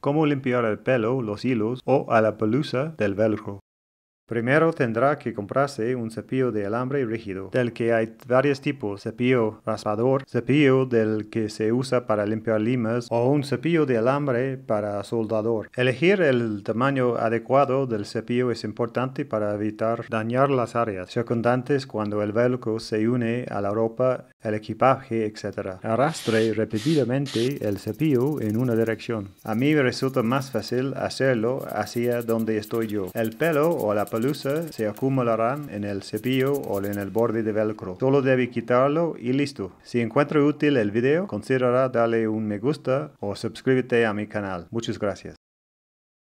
cómo limpiar el pelo, los hilos o a la pelusa del velcro. Primero tendrá que comprarse un cepillo de alambre rígido, del que hay varios tipos, cepillo raspador, cepillo del que se usa para limpiar limas o un cepillo de alambre para soldador. Elegir el tamaño adecuado del cepillo es importante para evitar dañar las áreas circundantes cuando el velcro se une a la ropa el equipaje, etc. Arrastre repetidamente el cepillo en una dirección. A mí me resulta más fácil hacerlo hacia donde estoy yo. El pelo o la pelusa se acumularán en el cepillo o en el borde de velcro. Solo debes quitarlo y listo. Si encuentro útil el video, considera darle un me gusta o suscríbete a mi canal. Muchas gracias.